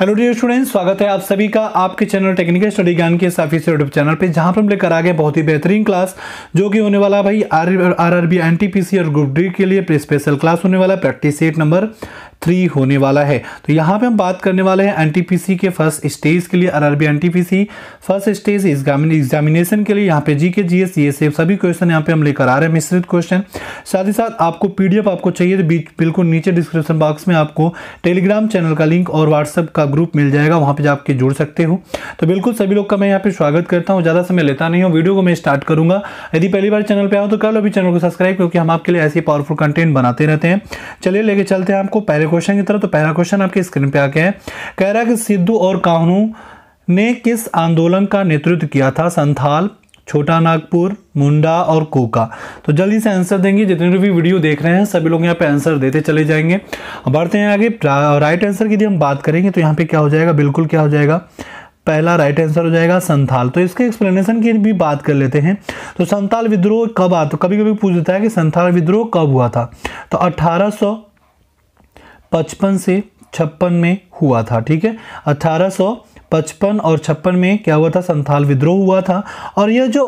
hello dear students स्वागत है आप सभी का आपके चैनल टेक्निकल स्टडी ज्ञान के साफी से यूट्यूब चैनल पे जहां पर हम लेकर आ गए बहुत ही बेहतरीन क्लास जो कि होने वाला भाई R R R B N T P C और ग्रुप डी के लिए स्पेशल क्लास होने वाला प्रैक्टिस सेट नंबर थ्री होने वाला है तो यहाँ पे हम बात करने वाले हैं एन के फर्स्ट स्टेज के लिए RRB NTPC first stage examination के लिए यहाँ पे जी के जी एस ये सभी क्वेश्चन यहाँ पे हम लेकर आ रहे हैं मिश्रित क्वेश्चन साथ ही साथ आपको पीडीएफ आपको चाहिए तो बिल्कुल नीचे डिस्क्रिप्शन बॉक्स में आपको टेलीग्राम चैनल का लिंक और व्हाट्सअप का ग्रुप मिल जाएगा वहाँ पर आपके जुड़ सकते हो तो बिल्कुल सभी लोग का मैं यहाँ पे स्वागत करता हूँ ज़्यादा समय लेता नहीं हूँ वीडियो को मैं स्टार्ट करूँगा यदि पहली बार चैनल पर आऊँ तो कल अभी चैनल को सब्सक्राइब क्योंकि हम आपके लिए ऐसे पावरफुल कंटेंट बनाते रहते हैं चलिए लेके चलते हैं आपको पहले पहले क्वेश्चन की तरफ तो पहला क्वेश्चन आपके स्क्रीन पे आके है कह रहा है कि सिद्धू और काहनू ने किस आंदोलन का नेतृत्व किया था संथाल छोटा नागपुर मुंडा और कोका तो जल्दी से आंसर देंगे जितने भी वीडियो देख रहे हैं सभी लोग यहाँ पे आंसर देते चले जाएंगे बढ़ते हैं आगे राइट आंसर की यदि हम बात करेंगे तो यहाँ पे क्या हो जाएगा बिल्कुल क्या हो जाएगा पहला राइट आंसर हो जाएगा संथाल तो इसके एक्सप्लेनेशन की भी बात कर लेते हैं तो संथाल विद्रोह कब आता तो कभी कभी पूछ देता है कि संथाल विद्रोह कब हुआ था तो अट्ठारह पचपन से छप्पन में हुआ था ठीक है अठारह पचपन और छप्पन में क्या हुआ था संथाल विद्रोह हुआ था और यह जो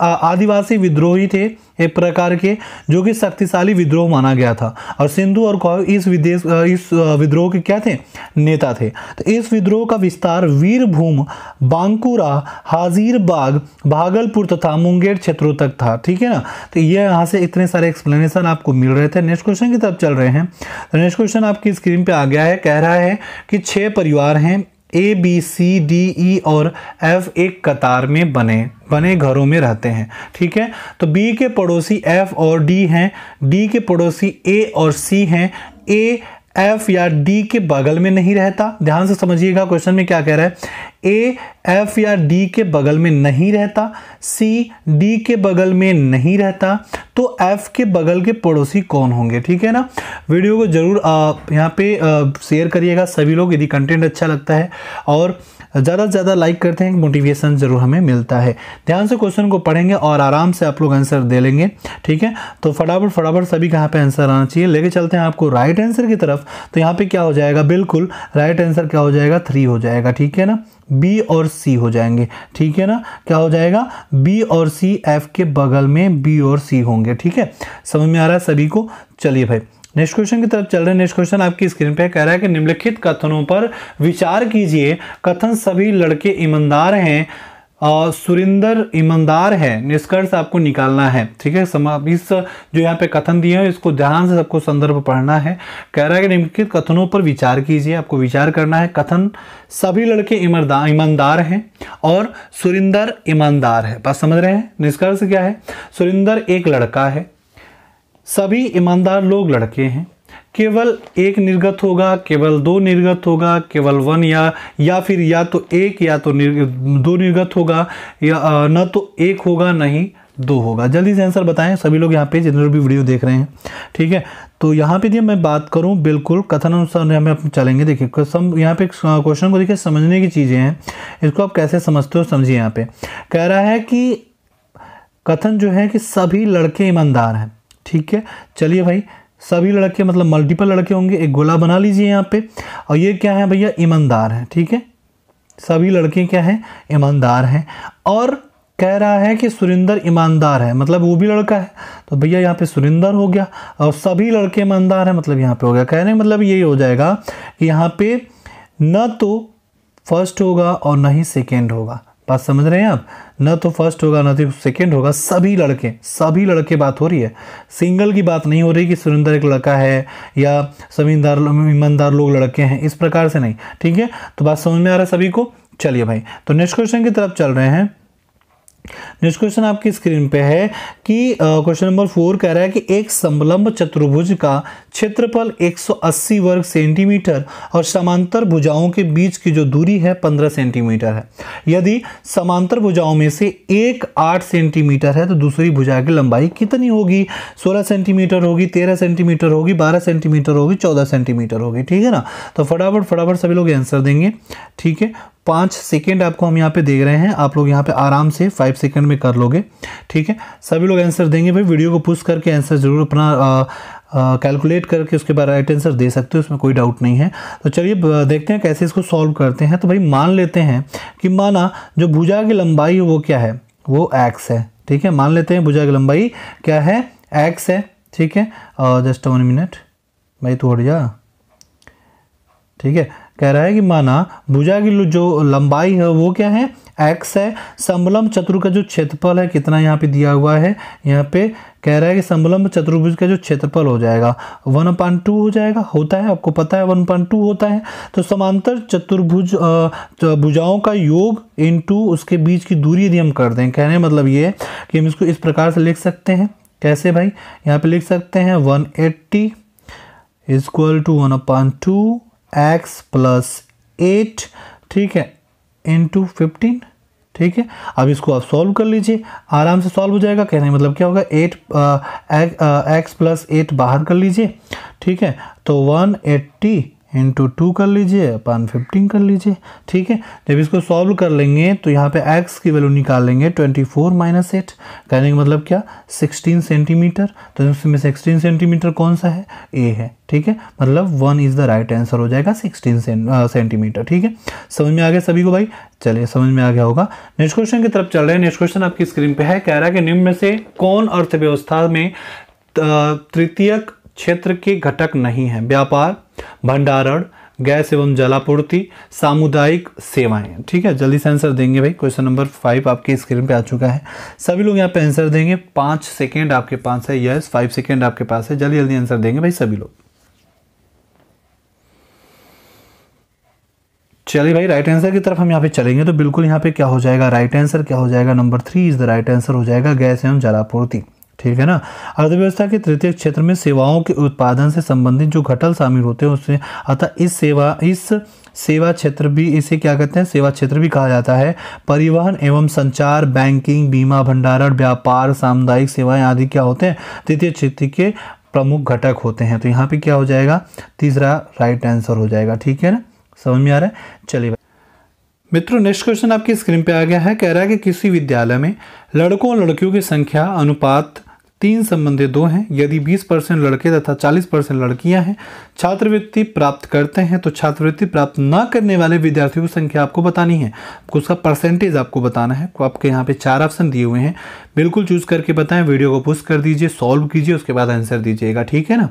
आदिवासी विद्रोही थे एक प्रकार के जो कि शक्तिशाली विद्रोह माना गया था और सिंधु और कौ इस विदेश इस विद्रोह के क्या थे नेता थे तो इस विद्रोह का विस्तार वीरभूम बांकुरा हाजीरबाग भागलपुर तथा मुंगेर क्षेत्रों तक था ठीक है ना तो ये यहाँ से इतने सारे एक्सप्लेनेशन आपको मिल रहे थे नेक्स्ट क्वेश्चन की तरफ चल रहे हैं तो नेक्स्ट क्वेश्चन आपकी स्क्रीन पर आ गया है कह रहा है कि छः परिवार हैं A B C D E और एफ एक कतार में बने बने घरों में रहते हैं ठीक है तो बी के पड़ोसी एफ और डी हैं डी के पड़ोसी ए और सी हैं ए एफ या डी के बगल में नहीं रहता ध्यान से समझिएगा क्वेश्चन में क्या कह रहा है ए एफ या डी के बगल में नहीं रहता सी डी के बगल में नहीं रहता तो एफ के बगल के पड़ोसी कौन होंगे ठीक है ना वीडियो को ज़रूर यहाँ पे शेयर करिएगा सभी लोग यदि कंटेंट अच्छा लगता है और ज़्यादा से ज़्यादा लाइक करते हैं मोटिवेशन ज़रूर हमें मिलता है ध्यान से क्वेश्चन को पढ़ेंगे और आराम से आप लोग आंसर दे लेंगे ठीक है तो फटाफट फटाफट सभी कहाँ पे आंसर आना चाहिए लेके चलते हैं आपको राइट आंसर की तरफ तो यहाँ पे क्या हो जाएगा बिल्कुल राइट आंसर क्या हो जाएगा थ्री हो जाएगा ठीक है ना बी और सी हो जाएंगे ठीक है ना क्या हो जाएगा बी और सी एफ के बगल में बी और सी होंगे ठीक है समझ में आ रहा है सभी को चलिए भाई नेक्स्ट क्वेश्चन की तरफ चल रहे हैं नेक्स्ट क्वेश्चन आपकी स्क्रीन पे कह रहा है कि निम्नलिखित कथनों पर विचार कीजिए कथन सभी लड़के ईमानदार हैं और सुरिंदर ईमानदार है निष्कर्ष आपको निकालना है ठीक है इस जो यहाँ पे कथन दिए हैं इसको ध्यान से सबको संदर्भ पढ़ना है कह रहा है कि निम्नलिखित कथनों पर विचार कीजिए आपको विचार करना है कथन सभी लड़के ईमानदार ईमानदार हैं और सुरिंदर ईमानदार है बात समझ रहे हैं निष्कर्ष क्या है सुरिंदर एक लड़का है सभी ईमानदार लोग लड़के हैं केवल एक निर्गत होगा केवल दो निर्गत होगा केवल वन या या फिर या तो एक या तो निर्गत, दो निर्गत होगा या न तो एक होगा नहीं दो होगा जल्दी से आंसर बताएं सभी लोग यहाँ पे जितने भी वीडियो देख रहे हैं ठीक है तो यहाँ पे जब मैं बात करूँ बिल्कुल कथन अनुसार हमें अपन चलेंगे देखिए सम यहाँ पे क्वेश्चन को देखिए समझने की चीज़ें हैं इसको आप कैसे समझते हो समझिए यहाँ पे कह रहा है कि कथन जो है कि सभी लड़के ईमानदार हैं ठीक है चलिए भाई सभी लड़के मतलब मल्टीपल लड़के होंगे एक गोला बना लीजिए यहाँ पे और ये क्या है भैया ईमानदार हैं ठीक है सभी लड़के क्या हैं ईमानदार हैं और कह रहा है कि सुरेंदर ईमानदार है मतलब वो भी लड़का है तो भैया यहाँ पे सुरेंदर हो गया और सभी लड़के ईमानदार हैं मतलब यहाँ पे हो गया कह हैं मतलब यही हो जाएगा कि यहाँ पे न तो फर्स्ट होगा और ना ही सेकेंड होगा बात समझ रहे हैं आप न तो फर्स्ट होगा ना तो सेकेंड होगा सभी लड़के सभी लड़के बात हो रही है सिंगल की बात नहीं हो रही कि सुरेंद्र एक लड़का है या समींदार ईमानदार लोग लड़के हैं इस प्रकार से नहीं ठीक है तो बात समझ में आ रहा है सभी को चलिए भाई तो नेक्स्ट क्वेश्चन की तरफ चल रहे हैं नेक्स्ट क्वेश्चन आपकी स्क्रीन पे है कि क्वेश्चन नंबर फोर कह रहा है कि एक समलंब चतुर्भुज का क्षेत्रफल 180 वर्ग सेंटीमीटर और समांतर भुजाओं के बीच की जो दूरी है 15 सेंटीमीटर है यदि समांतर भुजाओं में से एक 8 सेंटीमीटर है तो दूसरी भुजा की लंबाई कितनी होगी 16 सेंटीमीटर होगी 13 सेंटीमीटर होगी 12 सेंटीमीटर होगी 14 सेंटीमीटर होगी ठीक है ना तो फटाफट फटाफट सभी लोग आंसर देंगे ठीक है पाँच सेकेंड आपको हम यहाँ पे देख रहे हैं आप लोग यहाँ पे आराम से फाइव सेकेंड में कर लोगे ठीक है सभी लोग आंसर देंगे भाई वीडियो को पुश करके आंसर ज़रूर अपना कैलकुलेट करके उसके बाद राइट आंसर दे सकते हो उसमें कोई डाउट नहीं है तो चलिए देखते हैं कैसे इसको सॉल्व करते हैं तो भाई मान लेते हैं कि माना जो भुजा की लंबाई वो क्या है वो एक्स है ठीक है मान लेते हैं भुजा की लंबाई क्या है एक्स है ठीक है जस्ट वन मिनट भाई तो हट जा ठीक है कह रहा है कि माना भुजा की जो लंबाई है वो क्या है एक्स है समलम चतुर्भुज का जो क्षेत्रफल है कितना यहाँ पे दिया हुआ है यहाँ पे कह रहा है कि समलम चतुर्भुज का जो क्षेत्रफल हो जाएगा वन पॉइंट टू हो जाएगा होता है आपको पता है वन पॉइंट टू होता है तो समांतर चतुर्भुज भुजाओं का योग इनटू उसके बीच की दूरी यदि हम कर दें कहने मतलब ये कि हम इसको इस प्रकार से लिख सकते हैं कैसे भाई यहाँ पे लिख सकते हैं one eighty equal to one point two X plus eight ठीक है इंटू फिफ्टीन ठीक है अब इसको आप सॉल्व कर लीजिए आराम से सॉल्व हो जाएगा कहने मतलब क्या होगा एट एक्स प्लस एट बाहर कर लीजिए ठीक है तो वन एट्टी इंटू टू कर लीजिए अपन फिफ्टीन कर लीजिए ठीक है जब इसको सॉल्व कर लेंगे तो यहाँ पे एक्स की वैल्यू निकाल लेंगे ट्वेंटी फोर माइनस एट कहने का मतलब क्या सिक्सटीन सेंटीमीटर तो इसमें सिक्सटीन सेंटीमीटर कौन सा है ए है ठीक है मतलब one is the right answer हो जाएगा सिक्सटीन सेंटीमीटर ठीक है समझ में आ गया सभी को भाई चलिए समझ में आ गया होगा नेक्स्ट क्वेश्चन की तरफ चल रहे हैं नेक्स्ट क्वेश्चन आपकी स्क्रीन पर है कह रहा है कि निम्न में से कौन अर्थव्यवस्था में तृतीयक क्षेत्र के घटक नहीं हैं व्यापार भंडारण गैस एवं जलापूर्ति सामुदायिक सेवाएं ठीक है जल्दी से आंसर देंगे भाई क्वेश्चन नंबर फाइव आपके स्क्रीन पे आ चुका है सभी लोग यहाँ पे आंसर देंगे पाँच सेकेंड आपके पास है यस फाइव सेकेंड आपके पास है जल्दी जल्दी आंसर देंगे भाई सभी लोग चलिए भाई राइट आंसर की तरफ हम यहाँ पे चलेंगे तो बिल्कुल यहाँ पे क्या हो जाएगा राइट आंसर क्या हो जाएगा number three is the right answer हो जाएगा गैस एवं जलापूर्ति ठीक है ना अर्थव्यवस्था के तृतीय क्षेत्र में सेवाओं के उत्पादन से संबंधित जो घटल शामिल होते हैं उससे अतः इस सेवा इस सेवा क्षेत्र भी इसे क्या कहते हैं सेवा क्षेत्र भी कहा जाता है परिवहन एवं संचार बैंकिंग बीमा भंडारण व्यापार सामुदायिक सेवाएं आदि क्या होते हैं तृतीय क्षेत्र के प्रमुख घटक होते हैं तो यहाँ पे क्या हो जाएगा तीसरा राइट आंसर हो जाएगा ठीक है ना समझ में आ रहा है चलिए मित्रों नेक्स्ट क्वेश्चन आपकी स्क्रीन पे आ गया है कह रहा है कि किसी विद्यालय में लड़कों और लड़कियों की संख्या अनुपात तीन संबंधी दो हैं यदि 20 परसेंट लड़के तथा 40 परसेंट लड़कियां हैं छात्रवृत्ति प्राप्त करते हैं तो छात्रवृत्ति प्राप्त न करने वाले विद्यार्थियों की संख्या आपको बतानी है उसका परसेंटेज आपको बताना है आपके यहाँ पे चार ऑप्शन दिए हुए हैं बिल्कुल चूज करके बताएं वीडियो को पुस्ट कर दीजिए सॉल्व कीजिए उसके बाद आंसर दीजिएगा ठीक है ना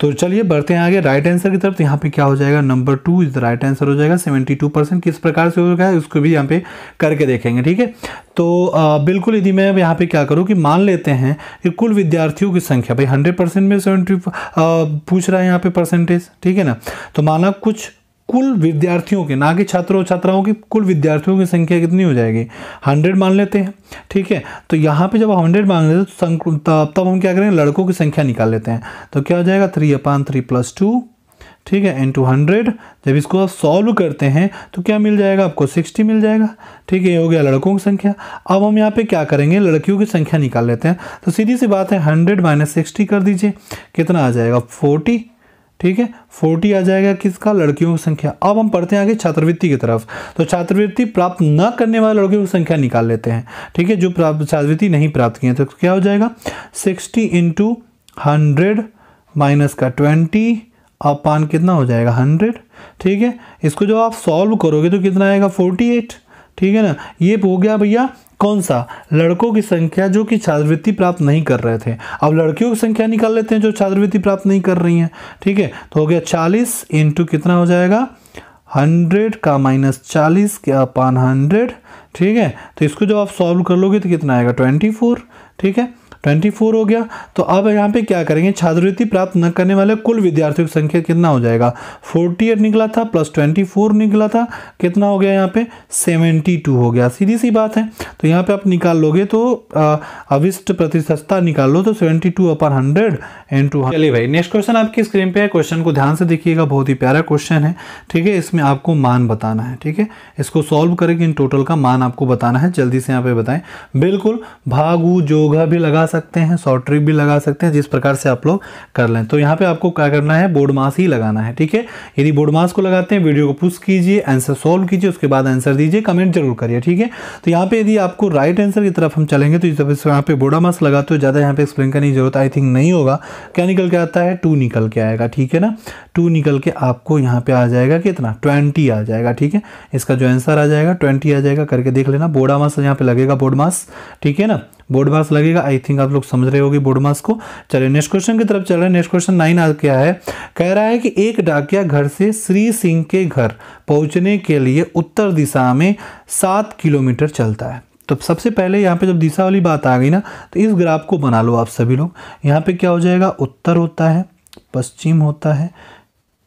तो चलिए बढ़ते हैं आगे राइट आंसर की तरफ तो यहाँ पे क्या हो जाएगा number two is the right answer हो जाएगा सेवेंटी टू परसेंट किस प्रकार से होगा उसको भी यहाँ पे करके देखेंगे ठीक है तो आ, बिल्कुल यदि मैं यहाँ पे क्या करूँ कि मान लेते हैं कि कुल कुल विद्यार्थियों की संख्या भाई हंड्रेड परसेंट में सेवेंटी पूछ रहा है यहाँ पे परसेंटेज ठीक है ना तो माना कुछ कुल विद्यार्थियों के ना कि छात्रों छात्राओं की कुल विद्यार्थियों की संख्या कितनी हो जाएगी हंड्रेड मान लेते हैं ठीक है तो यहाँ पे जब हंड्रेड मान लेते हैं तो तब हम क्या करेंगे लड़कों की संख्या निकाल लेते हैं तो क्या हो जाएगा three upon three plus two ठीक है इन टू हंड्रेड जब इसको आप सॉल्व करते हैं तो क्या मिल जाएगा आपको सिक्सटी मिल जाएगा ठीक है ये हो गया लड़कों की संख्या अब हम यहाँ पे क्या करेंगे लड़कियों की संख्या निकाल लेते हैं तो सीधी सी बात है हंड्रेड माइनस सिक्सटी कर दीजिए कितना आ जाएगा फोर्टी ठीक है फोर्टी आ जाएगा किसका लड़कियों की संख्या अब हम पढ़ते हैं आगे छात्रवृत्ति की तरफ तो छात्रवृत्ति प्राप्त न करने वाले लड़कियों की संख्या निकाल लेते हैं ठीक है जो प्राप्त छात्रवृत्ति नहीं प्राप्त किए तो क्या हो जाएगा सिक्सटी इंटू हंड्रेड माइनस का ट्वेंटी अब पान कितना हो जाएगा हंड्रेड ठीक है इसको जब आप सॉल्व करोगे तो कितना आएगा फोर्टी एट ठीक है ना ये हो गया भैया कौन सा लड़कों की संख्या जो कि छात्रवृत्ति प्राप्त नहीं कर रहे थे अब लड़कियों की संख्या निकाल लेते हैं जो छात्रवृत्ति प्राप्त नहीं कर रही हैं ठीक है तो हो गया चालीस इंटू कितना हो जाएगा हंड्रेड का माइनस चालीस के अपान हंड्रेड ठीक है तो इसको जब आप सॉल्व कर लोगे तो कितना आएगा ट्वेंटी फोर ठीक है ट्वेंटी फोर हो गया तो अब यहाँ पे क्या करेंगे छात्रवृत्ति प्राप्त न करने वाले कुल विद्यार्थियों की संख्या कितना हो जाएगा फोर्टी एट निकला था प्लस ट्वेंटी फोर निकला था कितना हो गया यहाँ पे सेवेंटी टू हो गया सीधी सी बात है तो यहाँ पे आप निकाल लोगे तो अविष्ट प्रतिशतता निकाल लो तो seventy two upon hundred and two चलिए भाई नेक्स्ट क्वेश्चन आपकी स्क्रीन पे है क्वेश्चन को ध्यान से देखिएगा बहुत ही प्यारा क्वेश्चन है ठीक है इसमें आपको मान बताना है ठीक है इसको सॉल्व करके इन टोटल का मान आपको बताना है जल्दी से यहाँ पे बताएं बिल्कुल भागु जोगा भी लगा सकते हैं शॉर्ट ट्रिप भी लगा सकते हैं जिस प्रकार से आप लोग कर लें तो यहाँ पे आपको क्या करना है बोर्ड मास ही लगाना है ठीक है यदि बोर्ड मास को लगाते हैं वीडियो को पुश कीजिए आंसर सॉल्व कीजिए उसके बाद आंसर दीजिए कमेंट जरूर करिए ठीक है तो यहाँ पे यदि आपको राइट आंसर की तरफ हम चलेंगे तो इस यहाँ पे बोर्डा मास लगाते हो ज़्यादा यहाँ पे एक्सप्लेन करने की जरूरत आई थिंक नहीं होगा क्या निकल के आता है टू निकल के आएगा ठीक है ना टू निकल के आपको यहाँ पे आ जाएगा कितना ट्वेंटी आ जाएगा ठीक है इसका जो आंसर आ जाएगा ट्वेंटी आ जाएगा करके देख लेना बोर्डा मास यहाँ पे लगेगा बोर्ड मास ठीक है ना बोर्ड मास लगेगा आई थिंक थिंक आप लोग समझ रहे होगी बोर्ड को चलिए नेक्स्ट क्वेश्चन की तरफ चल रहे हैं नेक्स्ट क्वेश्चन नाइन आ क्या है कह रहा है कि एक डाकिया घर से श्री सिंह के घर पहुंचने के लिए उत्तर दिशा में सात किलोमीटर चलता है तो सबसे पहले यहाँ पे जब दिशा वाली बात आ गई ना तो इस ग्राफ को बना लो आप सभी लोग यहाँ पे क्या हो जाएगा उत्तर होता है पश्चिम होता है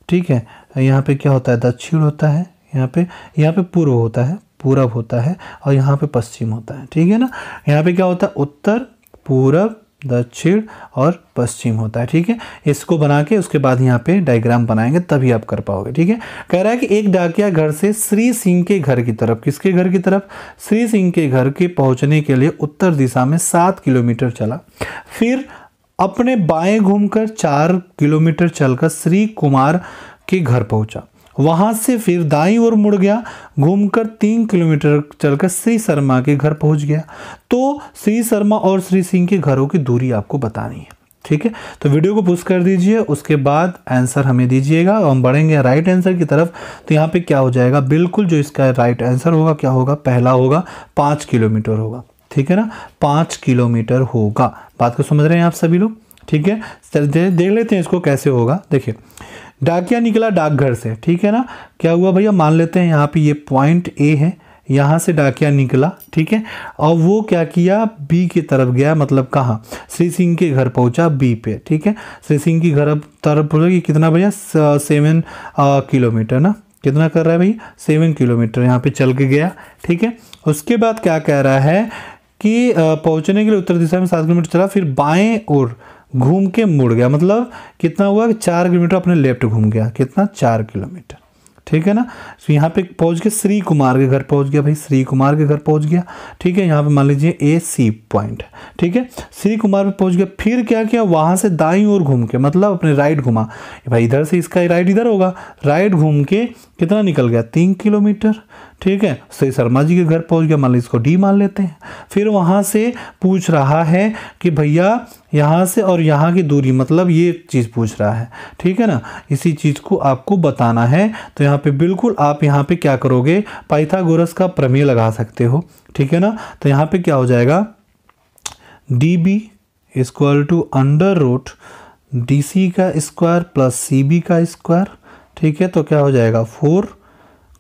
ठीक है यहाँ पे क्या होता है दक्षिण होता है यहाँ पे यहाँ पे पूर्व होता है पूरब होता है और यहाँ पे पश्चिम होता है ठीक है ना यहाँ पे क्या होता है उत्तर पूरब दक्षिण और पश्चिम होता है ठीक है इसको बना के उसके बाद यहाँ पे डायग्राम बनाएंगे तभी आप कर पाओगे ठीक है कह रहा है कि एक डाकिया घर से श्री सिंह के घर की तरफ किसके घर की तरफ श्री सिंह के घर के पहुँचने के लिए उत्तर दिशा में सात किलोमीटर चला फिर अपने बाएं घूमकर चार किलोमीटर चलकर श्री कुमार के घर पहुंचा वहाँ से फिर दाई ओर मुड़ गया घूमकर तीन किलोमीटर चलकर श्री शर्मा के घर पहुँच गया तो श्री शर्मा और श्री सिंह के घरों की दूरी आपको बतानी है ठीक है तो वीडियो को पुस्ट कर दीजिए उसके बाद आंसर हमें दीजिएगा हम बढ़ेंगे राइट आंसर की तरफ तो यहाँ पे क्या हो जाएगा बिल्कुल जो इसका राइट आंसर होगा क्या होगा पहला होगा पाँच किलोमीटर होगा ठीक है ना पाँच किलोमीटर होगा बात को समझ रहे हैं आप सभी लोग ठीक है देख लेते हैं इसको कैसे होगा देखिए डाकिया निकला डाकघर से ठीक है ना क्या हुआ भैया मान लेते हैं यहाँ पे ये पॉइंट ए है यहाँ से डाकिया निकला ठीक है और वो क्या किया बी की तरफ गया मतलब कहाँ श्री सिंह के घर पहुँचा बी पे ठीक है श्री सिंह की घर तरफ पहुँचा कि कितना भैया सेवन किलोमीटर ना कितना कर रहा है भैया सेवन किलोमीटर यहाँ पे चल के गया ठीक है उसके बाद क्या कह रहा है कि पहुँचने के लिए उत्तर दिशा में सात किलोमीटर चला फिर बाएँ और घूम के मुड़ गया मतलब कितना हुआ कि चार किलोमीटर अपने लेफ्ट घूम गया कितना चार किलोमीटर ठीक है ना तो यहाँ पे पहुँच के श्री कुमार के घर पहुँच गया भाई श्री कुमार के घर पहुँच गया ठीक है यहाँ पे मान लीजिए ए सी पॉइंट ठीक है श्री कुमार पे पहुँच गया फिर क्या किया वहाँ से दाई ओर घूम के मतलब अपने राइट घुमा भाई इधर से इसका राइट इधर होगा राइट घूम के कितना निकल गया तीन किलोमीटर ठीक है श्री शर्मा जी के घर पहुंच गया मान लीजिए इसको डी मान लेते हैं फिर वहां से पूछ रहा है कि भैया यहाँ से और यहाँ की दूरी मतलब ये चीज़ पूछ रहा है ठीक है ना इसी चीज़ को आपको बताना है तो यहाँ पे बिल्कुल आप यहाँ पे क्या करोगे पाइथागोरस का प्रमेय लगा सकते हो ठीक है ना तो यहाँ पे क्या हो जाएगा D B equal to under root D C का स्क्वायर प्लस सी बी का स्क्वायर ठीक है तो क्या हो जाएगा फोर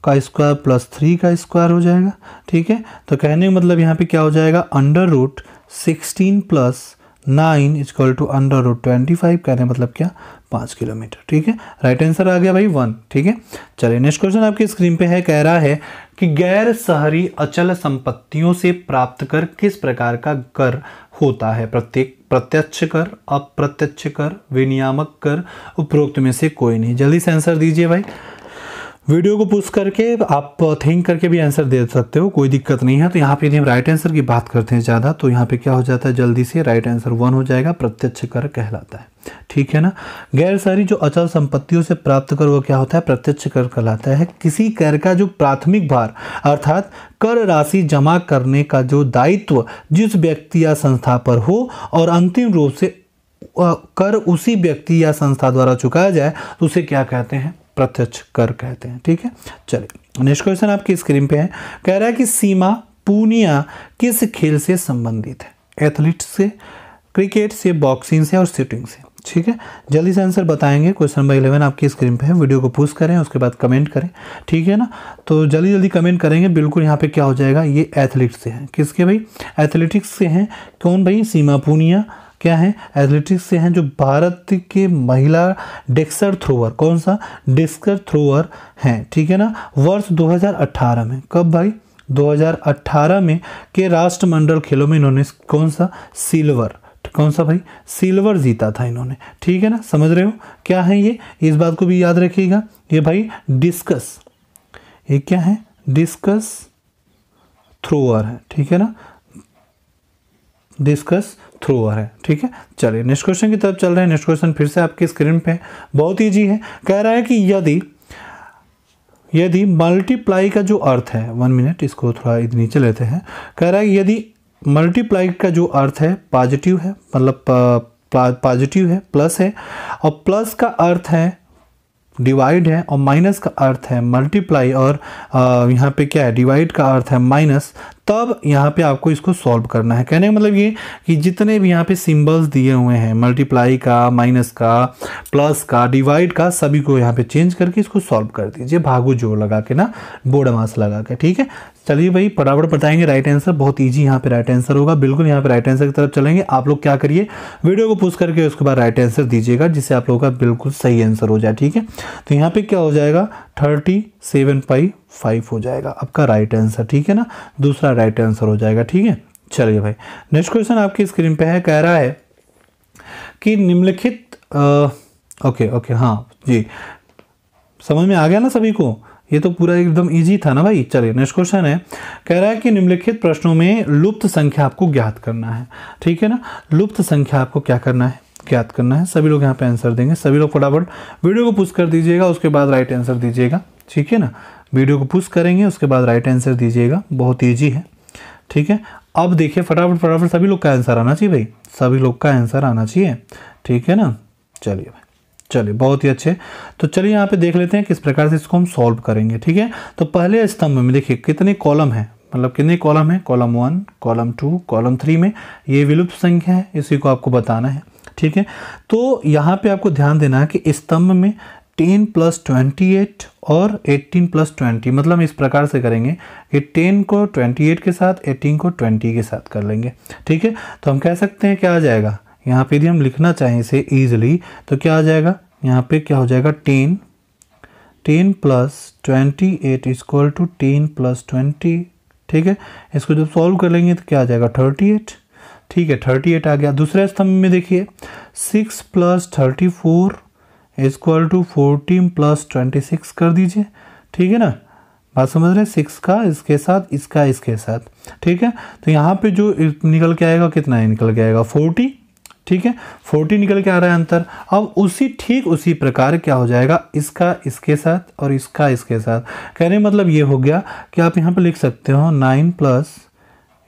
का स्क्वायर प्लस थ्री का स्क्वायर हो जाएगा ठीक है तो कहने का मतलब यहाँ पे क्या हो जाएगा under root sixteen plus nine equal to under root twenty five कहने मतलब क्या पाँच किलोमीटर ठीक है राइट आंसर आ गया भाई वन ठीक है चलिए नेक्स्ट क्वेश्चन आपकी स्क्रीन पे है कह रहा है कि गैर शहरी अचल संपत्तियों से प्राप्त कर किस प्रकार का कर होता है प्रत्येक प्रत्यक्ष कर अप्रत्यक्ष कर विनियामक कर उपरोक्त में से कोई नहीं जल्दी से आंसर दीजिए भाई वीडियो को पुश करके आप थिंक करके भी आंसर दे सकते हो कोई दिक्कत नहीं है तो यहाँ पे यदि हम राइट आंसर की बात करते हैं ज़्यादा तो यहाँ पे क्या हो जाता है जल्दी से राइट आंसर वन हो जाएगा प्रत्यक्ष कर कहलाता है ठीक है ना गैर सारी जो अचल संपत्तियों से प्राप्त कर वो क्या होता है प्रत्यक्ष कर कहलाता है किसी कर का जो प्राथमिक भार अर्थात कर राशि जमा करने का जो दायित्व जिस व्यक्ति या संस्था पर हो और अंतिम रूप से कर उसी व्यक्ति या संस्था द्वारा चुकाया जाए तो उसे क्या कहते हैं प्रत्यक्ष कर कहते हैं ठीक है चलिए नेक्स्ट क्वेश्चन आपकी स्क्रीन पे है कह रहा है कि सीमा पूनिया किस खेल से संबंधित है एथलीट से क्रिकेट से बॉक्सिंग से और शूटिंग से ठीक है जल्दी से आंसर बताएंगे क्वेश्चन नंबर इलेवन आपकी स्क्रीन पे है वीडियो को पोस्ट करें उसके बाद कमेंट करें ठीक है ना तो जल्दी जल्दी कमेंट करेंगे बिल्कुल यहाँ पे क्या हो जाएगा ये एथलीट से हैं किसके भाई एथलेटिक्स से हैं कौन भाई सीमा पूनिया क्या है एथलेटिक्स से हैं जो भारत के महिला डिस्कर थ्रोअर कौन सा डिस्कर थ्रोअर हैं ठीक है ना वर्ष 2018 में कब भाई 2018 में के राष्ट्रमंडल खेलों में इन्होंने कौन सा सिल्वर तो कौन सा भाई सिल्वर जीता था इन्होंने ठीक है ना समझ रहे हो क्या है ये इस बात को भी याद रखिएगा ये भाई डिस्कस ये क्या है डिस्कस थ्रोअर है ठीक है ना डिस्कस थ्रोअर है ठीक है चलिए नेक्स्ट क्वेश्चन की तरफ चल रहे हैं नेक्स्ट क्वेश्चन फिर से आपकी स्क्रीन पे बहुत ईजी है कह रहा है कि यदि यदि मल्टीप्लाई का जो अर्थ है वन मिनट इसको थोड़ा इधर नीचे लेते हैं कह रहा है यदि मल्टीप्लाई का जो अर्थ है पॉजिटिव है मतलब पॉजिटिव है प्लस है और प्लस का अर्थ है डिवाइड है और माइनस का अर्थ है मल्टीप्लाई और यहाँ पे क्या है डिवाइड का अर्थ है माइनस तब यहाँ पे आपको इसको सॉल्व करना है कहने का मतलब ये कि जितने भी यहाँ पे सिंबल्स दिए हुए हैं मल्टीप्लाई का माइनस का प्लस का डिवाइड का सभी को यहाँ पे चेंज करके इसको सॉल्व कर दीजिए भागु जोड़ लगा के ना बोर्डमास लगा के ठीक है चलिए भाई फटाफट बताएंगे राइट आंसर बहुत ईजी यहाँ पे राइट आंसर होगा बिल्कुल यहाँ पे राइट आंसर की तरफ चलेंगे आप लोग क्या करिए वीडियो को पूछ करके उसके बाद राइट आंसर दीजिएगा जिससे आप लोगों का बिल्कुल सही आंसर हो जाए ठीक है तो यहाँ पे क्या हो जाएगा थर्टी सेवन पाई फाइव हो जाएगा आपका राइट आंसर ठीक है ना दूसरा राइट आंसर हो जाएगा ठीक है चलिए भाई नेक्स्ट क्वेश्चन आपकी स्क्रीन पे है कह रहा है कि निम्नलिखित ओके ओके हाँ जी समझ में आ गया ना सभी को ये तो पूरा एकदम इजी था ना भाई चलिए नेक्स्ट क्वेश्चन है कह रहा है कि निम्नलिखित प्रश्नों में लुप्त संख्या आपको ज्ञात करना है ठीक है ना लुप्त संख्या आपको क्या करना है ज्ञात करना है सभी लोग यहाँ पे आंसर देंगे सभी लोग फटाफट वीडियो को पुश कर दीजिएगा उसके बाद राइट आंसर दीजिएगा ठीक है ना वीडियो को पुश करेंगे उसके बाद राइट आंसर दीजिएगा बहुत ईजी है ठीक है अब देखिए फटाफट फटाफट सभी लोग का आंसर आना चाहिए भाई सभी लोग का आंसर आना चाहिए ठीक है ना चलिए भाई चलिए बहुत ही अच्छे तो चलिए यहाँ पे देख लेते हैं किस प्रकार से इसको हम सॉल्व करेंगे ठीक है तो पहले स्तंभ में देखिए कितने कॉलम हैं मतलब कितने कॉलम हैं column one column two column three में ये विलुप्त संख्या है इसी को आपको बताना है ठीक है तो यहाँ पे आपको ध्यान देना है कि स्तंभ में टेन प्लस ट्वेंटी एट और एट्टीन प्लस ट्वेंटी मतलब इस प्रकार से करेंगे कि टेन को ट्वेंटी एट के साथ एटीन को ट्वेंटी के साथ कर लेंगे ठीक है तो हम कह सकते हैं क्या आ जाएगा यहाँ पे यदि हम लिखना चाहें इसे ईजिली तो क्या आ जाएगा यहाँ पे क्या हो जाएगा ten ten plus twenty eight equal to ten plus twenty ठीक है इसको जब सॉल्व कर लेंगे तो क्या आ जाएगा थर्टी एट ठीक है थर्टी एट आ गया दूसरे स्तंभ में देखिए six plus thirty four equal to fourteen plus twenty six कर दीजिए ठीक है ना बात समझ रहे हैं सिक्स का इसके साथ इसका इसके साथ ठीक है तो यहाँ पे जो निकल के आएगा कितना है निकल के आएगा फोर्टी ठीक है फोर्टी निकल के आ रहा है अंतर अब उसी ठीक उसी प्रकार क्या हो जाएगा इसका इसके साथ और इसका इसके साथ कहने मतलब ये हो गया कि आप यहाँ पर लिख सकते हो नाइन प्लस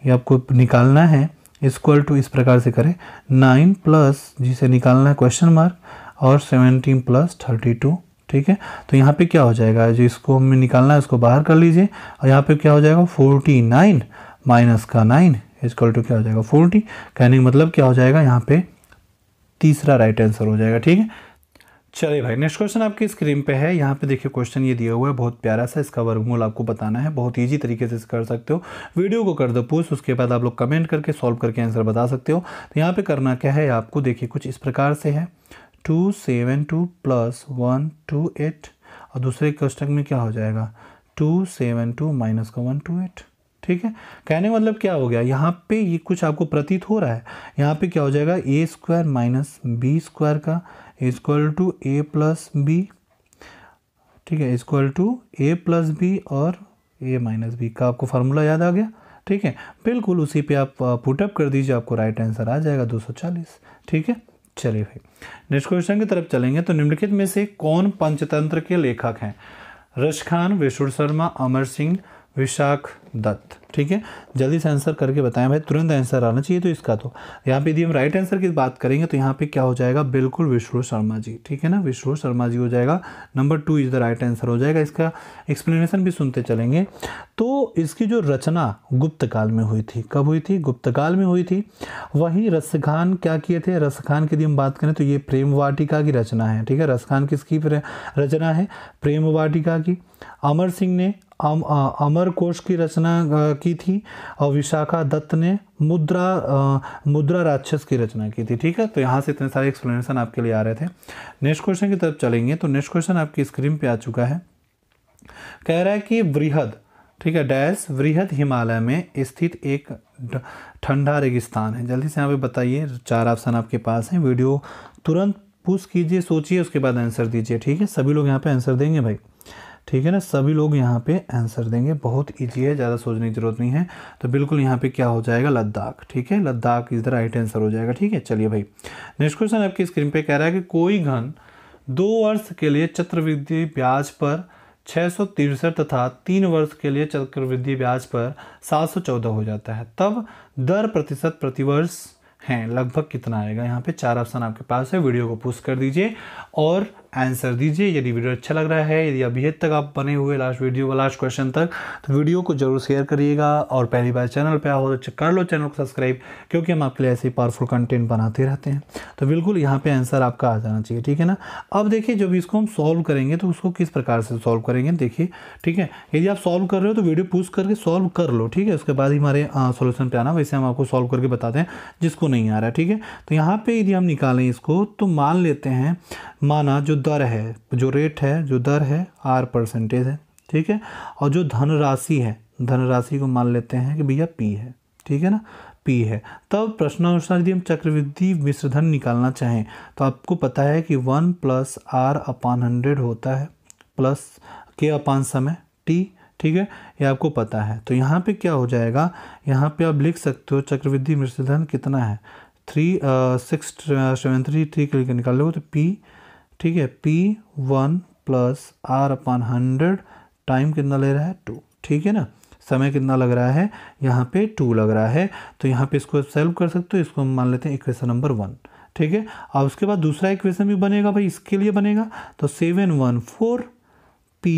ये आपको निकालना है इसक्वल टू इस प्रकार से करें नाइन प्लस जिसे निकालना है क्वेश्चन मार्क और सेवनटीन प्लस थर्टी टू ठीक है तो यहाँ पे क्या हो जाएगा जो इसको हमें निकालना है उसको बाहर कर लीजिए और यहाँ पे क्या हो जाएगा फोर्टी नाइन माइनस का नाइन इसकल टू क्या हो जाएगा फोर्टी कहने का मतलब क्या हो जाएगा यहाँ पे तीसरा राइट आंसर हो जाएगा ठीक है चलिए भाई नेक्स्ट क्वेश्चन आपकी स्क्रीन पे है यहाँ पे देखिए क्वेश्चन ये दिया हुआ है बहुत प्यारा सा इसका वर्गमूल आपको बताना है बहुत इजी तरीके से कर सकते हो वीडियो को कर दो पोस्ट उसके बाद आप लोग कमेंट करके सॉल्व करके आंसर बता सकते हो तो यहाँ पे करना क्या है आपको देखिए कुछ इस प्रकार से है two seven two plus one two eight और दूसरे क्वेश्चन में क्या हो जाएगा टू सेवन टू माइनस का वन टू एट ठीक है कहने का मतलब क्या हो गया यहाँ पे ये कुछ आपको प्रतीत हो रहा है यहाँ पे क्या हो जाएगा A square minus B square का equal to A plus B ठीक है equal to A plus B और ए माइनस बी का आपको फार्मूला याद आ गया ठीक है बिल्कुल उसी पे आप पुटअप कर दीजिए आपको राइट आंसर आ जाएगा 240 ठीक है चलिए भाई नेक्स्ट क्वेश्चन की तरफ चलेंगे तो निम्नलिखित में से कौन पंचतंत्र के लेखक हैं रश खान विश्व शर्मा अमर सिंह विशाख दत्त ठीक है जल्दी से आंसर करके बताएं भाई तुरंत आंसर आना चाहिए तो इसका तो यहाँ पे यदि हम राइट आंसर की बात करेंगे तो यहाँ पे क्या हो जाएगा बिल्कुल विष्णु शर्मा जी ठीक है ना विष्णु शर्मा जी हो जाएगा number two is the right answer हो जाएगा इसका एक्सप्लेनेशन भी सुनते चलेंगे तो इसकी जो रचना गुप्त काल में हुई थी कब हुई थी गुप्त काल में हुई थी वहीं खान क्या किए थे रस खान की यदि हम बात करें तो ये प्रेम वाटिका की रचना है ठीक है रस खान किसकी रचना है प्रेम वाटिका की अमर सिंह ने अमर कोश की रचना रचना की थी और विशाखा दत्त ने मुद्रा आ, मुद्रा राक्षस की रचना की थी ठीक है तो यहाँ से इतने सारे एक्सप्लेनेशन आपके लिए आ रहे थे नेक्स्ट क्वेश्चन की तरफ चलेंगे तो नेक्स्ट क्वेश्चन आपकी स्क्रीन पे आ चुका है कह रहा है कि वृहद ठीक है डैश वृहद हिमालय में स्थित एक ठंडा रेगिस्तान है जल्दी से यहाँ पे बताइए चार ऑप्शन आपके पास हैं वीडियो तुरंत पुश कीजिए सोचिए उसके बाद आंसर दीजिए ठीक है सभी लोग यहाँ पे आंसर देंगे भाई ठीक है ना सभी लोग यहाँ पे आंसर देंगे बहुत ईजी है ज़्यादा सोचने की ज़रूरत नहीं है तो बिल्कुल यहाँ पे क्या हो जाएगा लद्दाख ठीक है लद्दाख इस राइट आंसर हो जाएगा ठीक है चलिए भाई नेक्स्ट क्वेश्चन आपकी स्क्रीन पे कह रहा है कि कोई घन दो वर्ष के लिए चतुर्वृद्धि ब्याज पर छः सौ तिरसठ तथा तीन वर्ष के लिए चक्रवृद्धि ब्याज पर सात सौ चौदह हो जाता है तब दर प्रतिशत प्रतिवर्ष हैं लगभग कितना आएगा यहाँ पे चार ऑप्शन आपके पास है वीडियो को पुश कर दीजिए और आंसर दीजिए यदि वीडियो अच्छा लग रहा है यदि अभी तक आप बने हुए लास्ट वीडियो लास्ट क्वेश्चन तक तो वीडियो को जरूर शेयर करिएगा और पहली बार चैनल पर आओ तो कर लो चैनल को सब्सक्राइब क्योंकि हम आपके लिए ऐसे पावरफुल कंटेंट बनाते रहते हैं तो बिल्कुल यहाँ पर आंसर आपका आ जाना चाहिए ठीक है ना अब देखिए जब इसको हम सॉल्व करेंगे तो उसको किस प्रकार से सॉल्व करेंगे देखिए ठीक है यदि आप सॉल्व कर रहे हो तो वीडियो पूछ करके सॉल्व कर लो ठीक है उसके बाद ही हमारे सोल्यूशन पर आना वैसे हम आपको सॉल्व करके बताते हैं जिसको नहीं आ रहा ठीक है तो यहाँ पर यदि हम निकालें इसको तो मान लेते हैं माना जो दर है जो रेट है जो दर है आर परसेंटेज है ठीक है और जो धनराशि है धनराशि को मान लेते हैं कि भैया पी है ठीक है ना पी है तब प्रश्नानुसार यदि हम चक्रवृद्धि मिश्रधन निकालना चाहें तो आपको पता है कि one plus R upon hundred होता है प्लस के अपान समय टी ठीक है ये आपको पता है तो यहाँ पे क्या हो जाएगा यहाँ पे आप लिख सकते हो चक्रवृद्धि मिश्रधन कितना है three six seven three three निकाल लो तो पी ठीक है P one plus R upon hundred time कितना ले रहा है टू ठीक है ना समय कितना लग रहा है यहाँ पे टू लग रहा है तो यहाँ पे इसको सेल्व कर सकते हो इसको हम मान लेते हैं इक्वेशन नंबर वन ठीक है और उसके बाद दूसरा इक्वेशन भी बनेगा भाई इसके लिए बनेगा तो seven one four P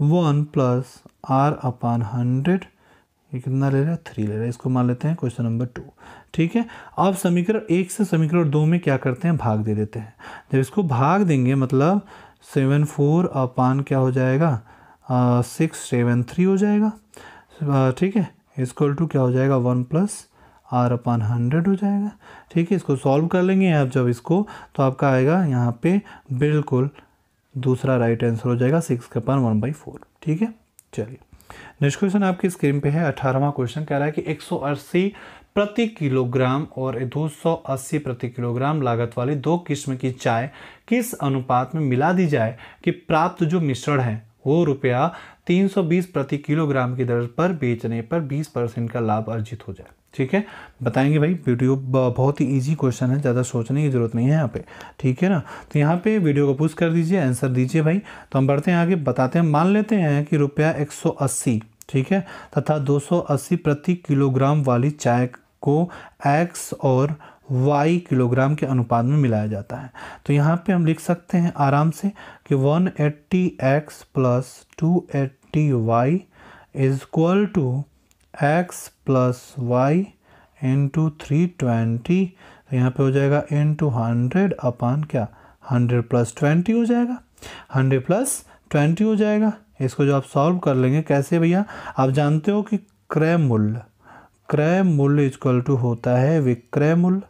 one plus R upon hundred ये कितना ले रहा है थ्री ले रहा है इसको मान लेते हैं क्वेश्चन नंबर टू ठीक है अब समीकरण एक से समीकरण दो में क्या करते हैं भाग दे देते हैं जब इसको भाग देंगे मतलब सेवन फोर अपान क्या हो जाएगा सिक्स सेवन थ्री हो जाएगा ठीक है इसको टू क्या हो जाएगा one plus R upon hundred हो जाएगा ठीक है इसको सॉल्व कर लेंगे आप जब इसको तो आपका आएगा यहाँ पे बिल्कुल दूसरा राइट आंसर हो जाएगा सिक्स के अपान वन बाई फोर ठीक है चलिए नेक्स्ट क्वेश्चन आपकी स्क्रीन पे है अठारहवा क्वेश्चन कह रहा है कि एक सौ अस्सी प्रति किलोग्राम और 280 प्रति किलोग्राम लागत वाली दो किस्म की चाय किस अनुपात में मिला दी जाए कि प्राप्त जो मिश्रण है वो रुपया 320 प्रति किलोग्राम की दर पर बेचने पर 20 परसेंट का लाभ अर्जित हो जाए ठीक है बताएंगे भाई वीडियो बहुत ही इजी क्वेश्चन है ज़्यादा सोचने की ज़रूरत नहीं है यहाँ पे ठीक है ना तो यहाँ पे वीडियो को पुश कर दीजिए आंसर दीजिए भाई तो हम बढ़ते हैं आगे बताते हैं मान लेते हैं कि रुपया 180 ठीक है तथा 280 प्रति किलोग्राम वाली चाय को एक्स और वाई किलोग्राम के अनुपात में मिलाया जाता है तो यहाँ पे हम लिख सकते हैं आराम से कि 180 eighty X plus two eighty Y is equal to X plus Y into three twenty तो यहाँ पर हो जाएगा इंटू हंड्रेड अपान क्या हंड्रेड प्लस ट्वेंटी हो जाएगा हंड्रेड प्लस ट्वेंटी हो जाएगा इसको जो आप सॉल्व कर लेंगे कैसे भैया आप जानते हो कि क्रय मूल्य क्रय मूल्य इक्वल टू होता है विक्रय मूल्य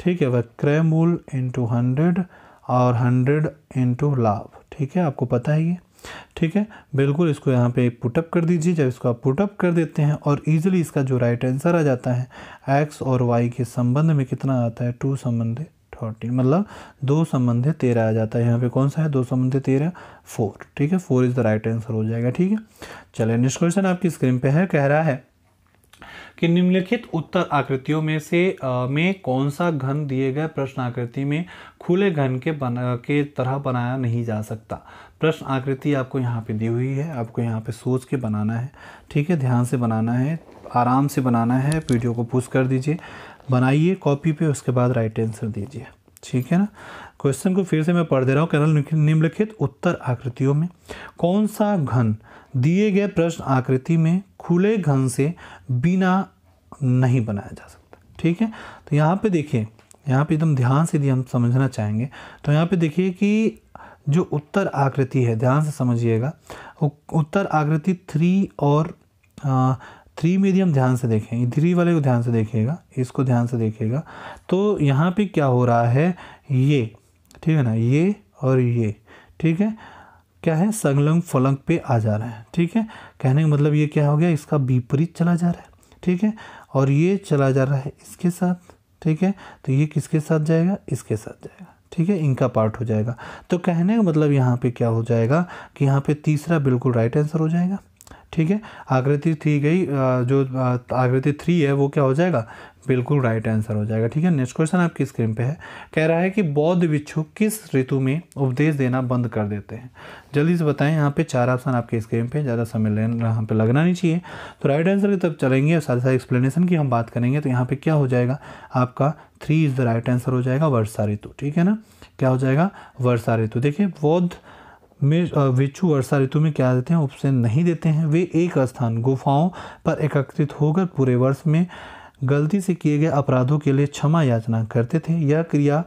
ठीक है विक्रय मूल्य इंटू हंड्रेड और हंड्रेड इंटू लाभ ठीक है आपको पता है ये ठीक है बिल्कुल इसको यहाँ पे पुटअप कर दीजिए जब इसको आप पुटअप कर देते हैं और इजीली इसका जो राइट आंसर आ जाता है एक्स और वाई के संबंध में कितना आता है टू संबंधित थर्टीन मतलब दो संबंधित तेरह आ जाता है यहाँ पे कौन सा है दो संबंधित तेरह फोर ठीक है four is the right answer हो जाएगा ठीक है चलिए नेक्स्ट क्वेश्चन आपकी स्क्रीन पे है कह रहा है कि निम्नलिखित उत्तर आकृतियों में से आ, में कौन सा घन दिए गए प्रश्न आकृति में खुले घन के बना के तरह बनाया नहीं जा सकता प्रश्न आकृति आपको यहाँ पे दी हुई है आपको यहाँ पे सोच के बनाना है ठीक है ध्यान से बनाना है आराम से बनाना है वीडियो को पुश कर दीजिए बनाइए कॉपी पे उसके बाद राइट आंसर दीजिए ठीक है ना क्वेश्चन को फिर से मैं पढ़ दे रहा हूँ कैनल निम्नलिखित उत्तर आकृतियों में कौन सा घन दिए गए प्रश्न आकृति में खुले घन से बिना नहीं बनाया जा सकता ठीक है तो यहाँ पे देखिए यहाँ पे एकदम ध्यान से यदि हम समझना चाहेंगे तो यहाँ पे देखिए कि जो उत्तर आकृति है ध्यान से समझिएगा उत्तर आकृति थ्री और थ्री मीडियम ध्यान से देखें थ्री वाले को ध्यान से देखिएगा इसको ध्यान से देखिएगा तो यहाँ पे क्या हो रहा है ये ठीक है ना ये और ये ठीक है क्या है संगलंग फलंग पे आ जा रहा है ठीक है कहने का मतलब ये क्या हो गया इसका विपरीत चला जा रहा है ठीक है और ये चला जा रहा है इसके साथ ठीक है तो ये किसके साथ जाएगा इसके साथ जाएगा ठीक है इनका पार्ट हो जाएगा तो कहने का मतलब यहाँ पे क्या हो जाएगा कि यहाँ पे तीसरा बिल्कुल राइट आंसर हो जाएगा ठीक है आकृति थ्री गई जो आकृति थ्री है वो क्या हो जाएगा बिल्कुल राइट आंसर हो जाएगा ठीक है नेक्स्ट क्वेश्चन आपकी स्क्रीन पे है कह रहा है कि बौद्ध भिक्षु किस ऋतु में उपदेश देना बंद कर देते हैं जल्दी से बताएं यहाँ पे चार ऑप्शन आपकी स्क्रीन पे ज़्यादा समय लेना यहाँ पे लगना नहीं चाहिए तो राइट आंसर की तब चलेंगे और साथ साथ एक्सप्लेनेशन की हम बात करेंगे तो यहाँ पर क्या हो जाएगा आपका three is the right answer हो जाएगा वर्षा ऋतु ठीक है ना क्या हो जाएगा वर्षा ऋतु देखिए बौद्ध में वर्षा ऋतु में क्या देते हैं उपसेन नहीं देते हैं वे एक स्थान गुफाओं पर एकत्रित होकर पूरे वर्ष में गलती से किए गए अपराधों के लिए क्षमा याचना करते थे यह क्रिया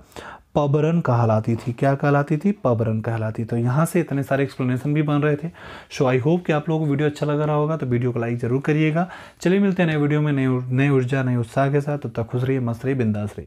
पबरन कहलाती थी क्या कहलाती थी पबरन कहलाती तो यहाँ से इतने सारे एक्सप्लेनेशन भी बन रहे थे सो आई होप कि आप लोगों को वीडियो अच्छा लग रहा होगा तो वीडियो को लाइक जरूर करिएगा चलिए मिलते हैं नए वीडियो में नए नए ऊर्जा नए उत्साह के साथ तब तो तक खुश रहिए मस्त रहिए बिंदास रहिए